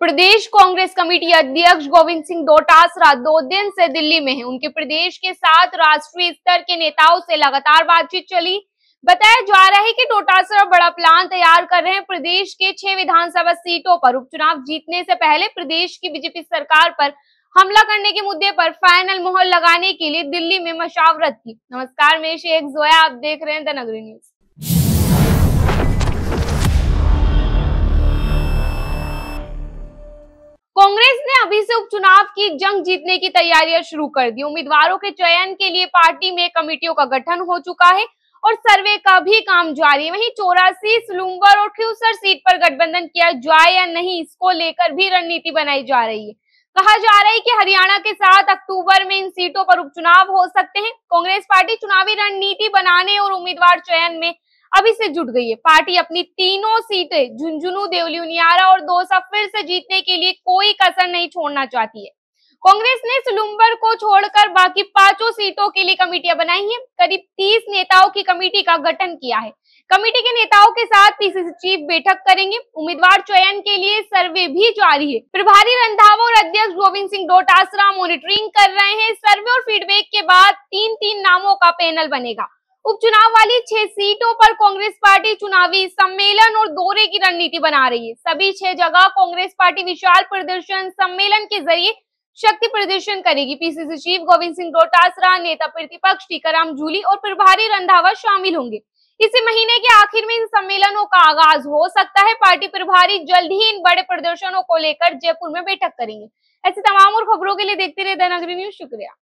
प्रदेश Congress committee अध्यक्ष गोविंद सिंह डोटासरा दो दिन से दिल्ली में हैं। उनके प्रदेश के साथ राष्ट्रीय स्तर के नेताओं से लगातार बातचीत चली बताया जा रहा है कि डोटासरा बड़ा प्लान तैयार कर रहे हैं प्रदेश के छह विधानसभा सीटों पर उपचुनाव जीतने से पहले प्रदेश की बीजेपी सरकार पर हमला करने के मुद्दे पर फाइनल मोहर लगाने के लिए दिल्ली में मशावरत की नमस्कार मैं शेख जोया आप देख रहे हैं द नगरी न्यूज उपचुनाव की जंग जीतने की तैयारियां शुरू कर दी उम्मीदवारों के चयन के लिए पार्टी में कमेटियों का गठन हो चुका है और सर्वे का भी काम जारी वहीं चौरासी सलूंगर और खियूसर सीट पर गठबंधन किया जाए या नहीं इसको लेकर भी रणनीति बनाई जा रही है कहा जा रहा है कि हरियाणा के साथ अक्टूबर में इन सीटों पर उपचुनाव हो सकते हैं कांग्रेस पार्टी चुनावी रणनीति बनाने और उम्मीदवार चयन में अभी से जुट गई है पार्टी अपनी तीनों सीटें झुंझुनू देवली उनियारा और दो फिर से जीतने के लिए कोई कसर नहीं छोड़ना चाहती है कांग्रेस ने सुलुम्बर को छोड़कर बाकी पांचों सीटों के लिए कमेटियां बनाई हैं करीब तीस नेताओं की कमेटी का गठन किया है कमेटी के नेताओं के साथ पीसीसी चीफ बैठक करेंगे उम्मीदवार चयन के लिए सर्वे भी जारी है प्रभारी रंधावा और अध्यक्ष गोविंद सिंह डोटासरा मॉनिटरिंग कर रहे हैं सर्वे और फीडबैक के बाद तीन तीन नामों का पैनल बनेगा उपचुनाव वाली छह सीटों पर कांग्रेस पार्टी चुनावी सम्मेलन और दौरे की रणनीति बना रही है सभी छह जगह कांग्रेस पार्टी विशाल प्रदर्शन सम्मेलन के जरिए शक्ति प्रदर्शन करेगी पीसीसी चीफ गोविंद सिंह डोटासरा नेता प्रतिपक्ष टीकाराम जूली और प्रभारी रंधावा शामिल होंगे इसी महीने के आखिर में इन सम्मेलनों का आगाज हो सकता है पार्टी प्रभारी जल्द ही इन बड़े प्रदर्शनों को लेकर जयपुर में बैठक करेंगे ऐसी तमाम और खबरों के लिए देखते रहे धनगरी न्यूज शुक्रिया